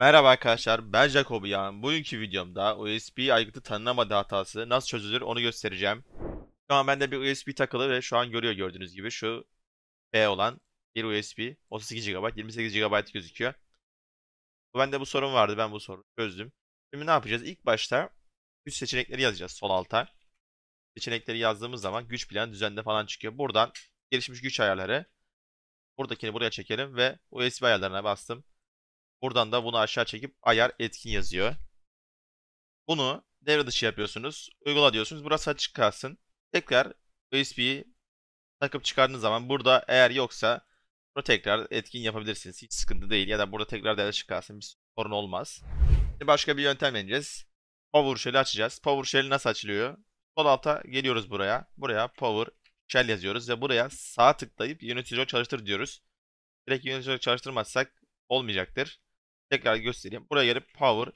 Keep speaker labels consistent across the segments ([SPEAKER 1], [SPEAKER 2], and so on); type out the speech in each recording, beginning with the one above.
[SPEAKER 1] Merhaba arkadaşlar ben Jacobian. Bugünkü videomda USB aygıtı tanınamadı hatası nasıl çözülür onu göstereceğim. Şu an bende bir USB takılı ve şu an görüyor gördüğünüz gibi şu B olan bir USB 32 GB 28 GB gözüküyor. Bende bu sorun vardı ben bu sorunu çözdüm. Şimdi ne yapacağız? İlk başta güç seçenekleri yazacağız sol alta. Seçenekleri yazdığımız zaman güç planı düzende falan çıkıyor. Buradan gelişmiş güç ayarları buradakini buraya çekelim ve USB ayarlarına bastım. Buradan da bunu aşağı çekip ayar etkin yazıyor. Bunu devre dışı yapıyorsunuz. Uygula diyorsunuz. Burası açık kalsın. Tekrar USB'yi takıp çıkardığınız zaman burada eğer yoksa bunu tekrar etkin yapabilirsiniz. Hiç sıkıntı değil. Ya da burada tekrar devre dışı kalsın. Bir sorun olmaz. Şimdi başka bir yöntem deneyeceğiz. PowerShell'i açacağız. PowerShell nasıl açılıyor? Sol alta geliyoruz buraya. Buraya PowerShell yazıyoruz ve buraya sağ tıklayıp yönetici çalıştır diyoruz. Direkt yönetici çalıştırmazsak olmayacaktır. Tekrar göstereyim. Buraya gelip power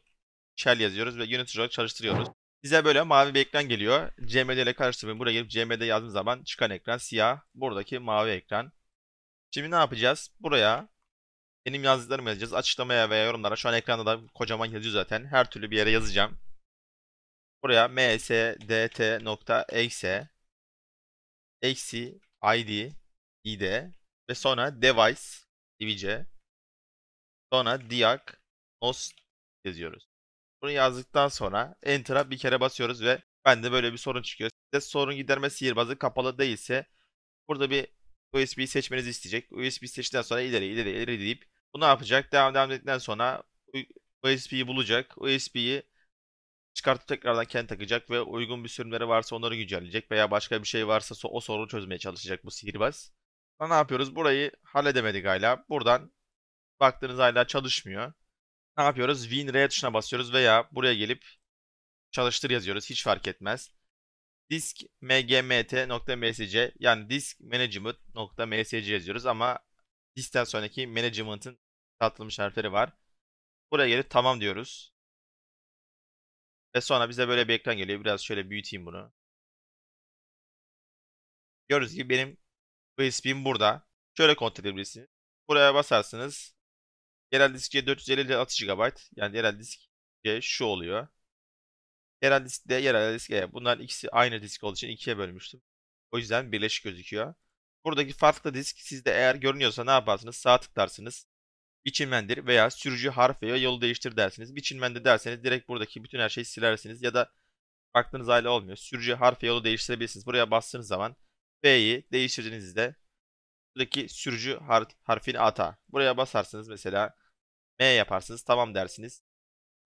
[SPEAKER 1] shell yazıyoruz ve unit olarak çalıştırıyoruz. Bize böyle mavi bir ekran geliyor. CMD ile karıştırmayın. Buraya gelip CMD yazdığım zaman çıkan ekran siyah. Buradaki mavi ekran. Şimdi ne yapacağız? Buraya benim yazdıklarımı yazacağız. Açıklamaya veya yorumlara. Şu an ekranda da kocaman yazıyor zaten. Her türlü bir yere yazacağım. Buraya msdt.exe eksi id id ve sonra device divice Sonra diak nos yazıyoruz. Bunu yazdıktan sonra enter'a bir kere basıyoruz ve ben de böyle bir sorun çıkıyor. Size sorun giderme sihirbazı kapalı değilse burada bir USB seçmenizi isteyecek. USB seçtikten sonra ileri ileri ileri deyip bunu yapacak? Devam devam ettikten sonra USB'yi bulacak. USB'yi çıkartıp tekrardan kendi takacak ve uygun bir sürümleri varsa onları güncelleyecek veya başka bir şey varsa o sorunu çözmeye çalışacak bu sihirbaz. Sonra ne yapıyoruz? Burayı halledemedik hala. Buradan Baktığınız hala çalışmıyor. Ne yapıyoruz? WinR tuşuna basıyoruz veya buraya gelip çalıştır yazıyoruz. Hiç fark etmez. Disk mgmt.msc yani disk management.msc yazıyoruz ama diskten sonraki management'ın katılmış harfleri var. Buraya gelip tamam diyoruz. Ve sonra bize böyle bir ekran geliyor. Biraz şöyle büyüteyim bunu. Görüyoruz ki benim USB'm burada. Şöyle kontrol edebilirsiniz. Buraya basarsınız. Yerel diske 456 GB. Yani yerel disk C şu oluyor. Yerel disk de yerel disk E. Bunlar ikisi aynı disk olduğu için ikiye bölmüştüm. O yüzden birleşik gözüküyor. Buradaki farklı disk sizde eğer görünüyorsa ne yaparsınız? Sağ tıklarsınız. Biçilmendir veya sürücü harf veya yolu değiştir dersiniz. Biçilmende derseniz direkt buradaki bütün her şeyi silersiniz. Ya da baktığınız hale olmuyor. Sürücü harf ve yolu değiştirebilirsiniz. Buraya bastığınız zaman B'yi değiştirdiğinizde buradaki sürücü harf harfini ata. Buraya basarsınız mesela M yaparsınız tamam dersiniz.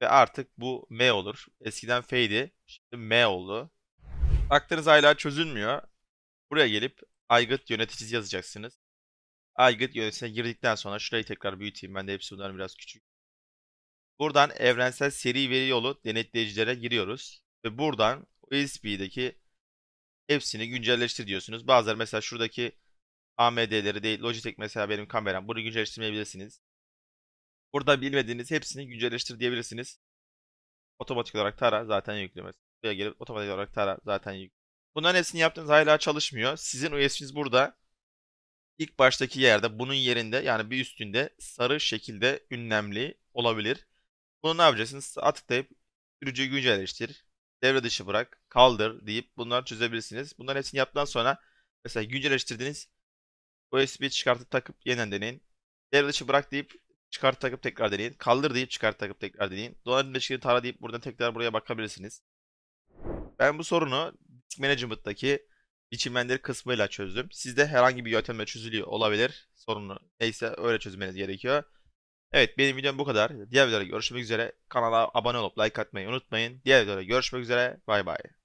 [SPEAKER 1] Ve artık bu M olur. Eskiden F'ydi. Şimdi M oldu. Baktınız hala çözülmüyor. Buraya gelip aygıt yöneticisi yazacaksınız. Aygıt yöneticisine girdikten sonra şurayı tekrar büyüteyim. Ben de hepsi bunların biraz küçük. Buradan evrensel seri veri yolu denetleyicilere giriyoruz. Ve buradan USB'deki hepsini güncelleştir diyorsunuz. Bazıları mesela şuradaki AMD'leri değil. Logitech mesela benim kameram. Bunu güncelleştirmeyebilirsiniz. Burada bilmediğiniz hepsini güncelleştir diyebilirsiniz. Otomatik olarak tara zaten yüklemez. Buraya gelip otomatik olarak tara zaten yüklemez. Bunların hepsini yaptığınız hala çalışmıyor. Sizin USB'niz burada. İlk baştaki yerde bunun yerinde yani bir üstünde sarı şekilde ünlemli olabilir. Bunu ne yapacaksınız? Tıklayıp sürücüyü güncelleştir, devre dışı bırak, kaldır deyip bunları çözebilirsiniz. Bunların hepsini yaptıktan sonra mesela güncelleştirdiniz USB çıkartıp takıp yeniden deneyin. Devre dışı bırak deyip Çıkart takıp tekrar deneyin. Kaldır deyip çıkart takıp tekrar deneyin. Dolar ilişkileri tara deyip buradan tekrar buraya bakabilirsiniz. Ben bu sorunu Disk Management'daki biçimlendir kısmıyla çözdüm. Sizde herhangi bir yöntemle çözülüyor olabilir. Sorunu neyse öyle çözmeniz gerekiyor. Evet benim videom bu kadar. Diğer videoda görüşmek üzere. Kanala abone olup like atmayı unutmayın. Diğer videoda görüşmek üzere. Bay bay.